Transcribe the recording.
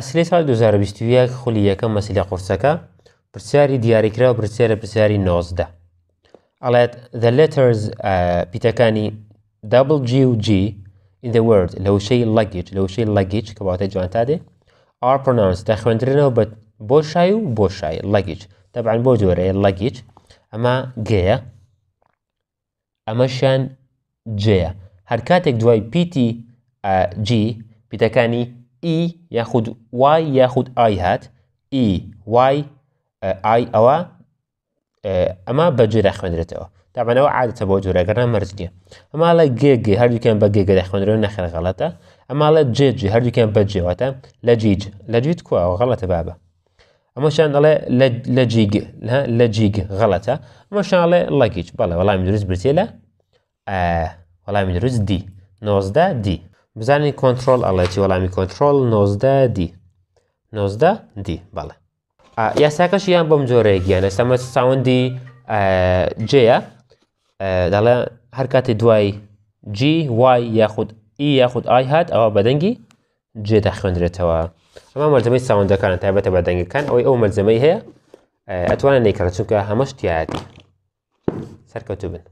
اصلی سال 2021 خولی یکم مسئله قورسەکە پرسیاری دیاری کرا و پرسیارە پرسیاری نازده ئەڵێت the letters پیتکانی آه، double G و G in the word لە لگیج لەگیج لە وشەی لەگیج کە واتە جوانتادێ R pronounced دەخوێندرێنەوە و بد بوشای و بوشای لگیج طبعا دەبعاان بۆ لگیج اما گیا اما شان جیا هەر کاتێک دوای پیتی جی پیتکانی اي ياخد واي ياخد اي هات اي واي اي او اما بجي بجر اخوندرته طبعا او عادة بوجه قرنا مرجنية اما لا جي جي هر يكن بجي جي اخوندرو نخل غلطة اما لا جي جي هر يكن بجي واتا لجيج لجيج كوا غلطة بابا اما شان الله لجيج ها لجيج غلطة اما شان الله لجيج بلا والله من روز برتيلا آه والله من روز دي نوزده دي بزانین کۆنتترۆل ئەڵێتی وەڵامی کۆنتترۆل 90 دی 90 دی بەڵێ یاساکەش یان بەم جۆرەیە گیان ئێستامە ساوندی جەیە دەڵێ هەر کاتی دوای جی وای یاخود ئی e یاخود ئای هات ئەوە بەدەنگی جێدا خوێندرێتەوە ئەمە مەرجەمەی ساوندەکانە تایبەتە بەدەنگەکان ئەوەی ئەو مەرجەمەی هەیە ئەتوانە نەیکەڕ چونکە هەمەشتیایەتی سەرکەوتو بن